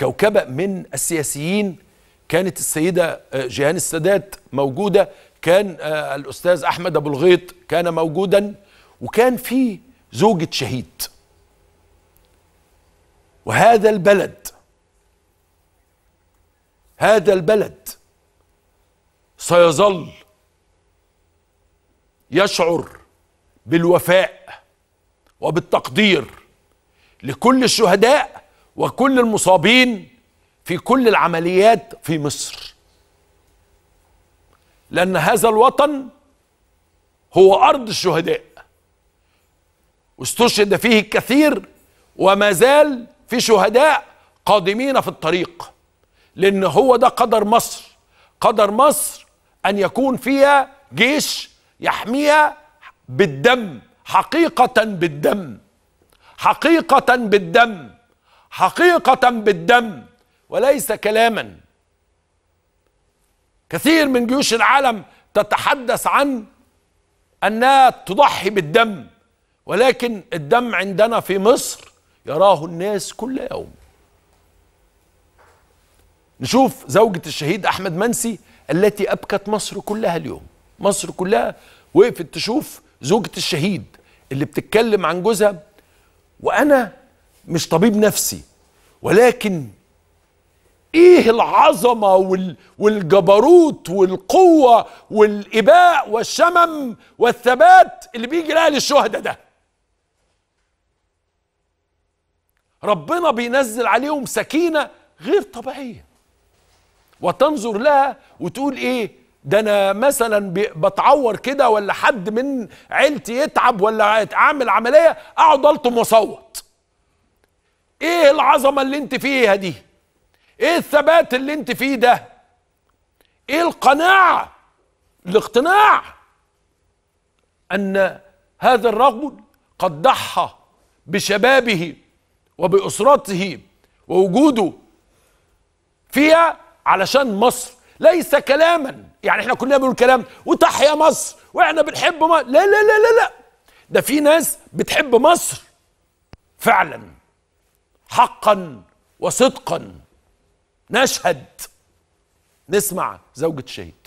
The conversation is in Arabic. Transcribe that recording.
كوكبة من السياسيين كانت السيدة آه، جيهان السادات موجودة كان آه، الأستاذ أحمد أبو الغيط كان موجودا وكان في زوجة شهيد وهذا البلد هذا البلد سيظل يشعر بالوفاء وبالتقدير لكل الشهداء وكل المصابين في كل العمليات في مصر لأن هذا الوطن هو أرض الشهداء استشهد فيه الكثير وما زال في شهداء قادمين في الطريق لأن هو ده قدر مصر قدر مصر أن يكون فيها جيش يحميها بالدم حقيقة بالدم حقيقة بالدم حقيقة بالدم وليس كلاما كثير من جيوش العالم تتحدث عن أنها تضحي بالدم ولكن الدم عندنا في مصر يراه الناس كل يوم نشوف زوجة الشهيد أحمد منسي التي أبكت مصر كلها اليوم مصر كلها وقفت تشوف زوجة الشهيد اللي بتتكلم عن جوزها وأنا مش طبيب نفسي ولكن ايه العظمه والجبروت والقوه والاباء والشمم والثبات اللي بيجي لاهل الشهداء ده ربنا بينزل عليهم سكينه غير طبيعيه وتنظر لها وتقول ايه ده انا مثلا بتعور كده ولا حد من عيلتي يتعب ولا اعمل عمليه اقعد الطم واصوت ايه العظمه اللي انت فيها دي ايه الثبات اللي انت فيه ده ايه القناعه الاقتناع ان هذا الرجل قد ضحى بشبابه وباسرته ووجوده فيها علشان مصر ليس كلاما يعني احنا كلنا بنقول كلام وتحيا مصر واحنا بنحب مصر لا لا لا لا لا ده في ناس بتحب مصر فعلا حقا وصدقا نشهد نسمع زوجة شهيد